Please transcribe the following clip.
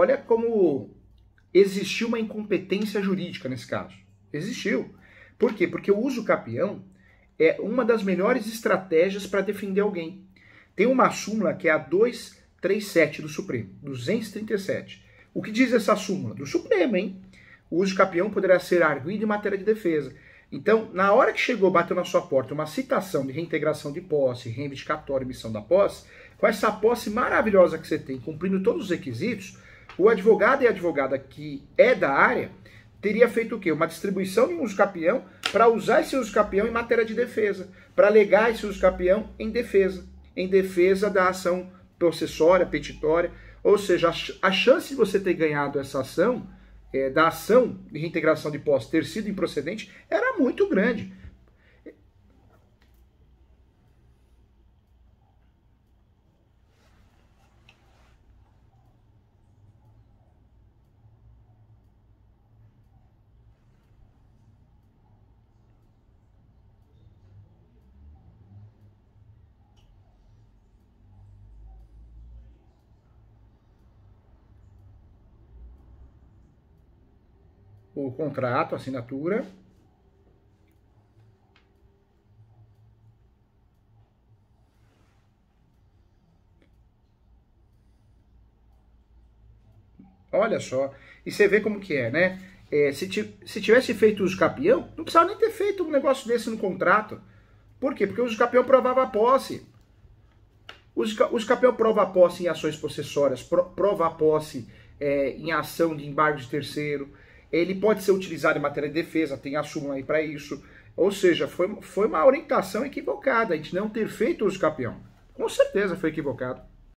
Olha como existiu uma incompetência jurídica nesse caso. Existiu. Por quê? Porque o uso capião é uma das melhores estratégias para defender alguém. Tem uma súmula que é a 237 do Supremo, 237. O que diz essa súmula? Do Supremo, hein? O uso capião poderá ser arguido em matéria de defesa. Então, na hora que chegou, bateu na sua porta uma citação de reintegração de posse, reivindicatória e missão da posse, com essa posse maravilhosa que você tem, cumprindo todos os requisitos, o advogado e a advogada que é da área teria feito o quê? Uma distribuição de um usucapião para usar esse usucapião em matéria de defesa, para alegar esse usucapião em defesa, em defesa da ação processória, petitória, ou seja, a chance de você ter ganhado essa ação, é, da ação de reintegração de posse ter sido improcedente, era muito grande. o contrato, a assinatura. Olha só. E você vê como que é, né? É, se, se, tivesse feito os campeão, não precisava nem ter feito um negócio desse no contrato. Por quê? Porque o uso provava a posse. O uso prova a posse em ações possessórias, pro, prova a posse é, em ação de embargo de terceiro. Ele pode ser utilizado em matéria de defesa, tem a súmula aí para isso. Ou seja, foi, foi uma orientação equivocada a gente não ter feito uso campeão. Com certeza foi equivocado.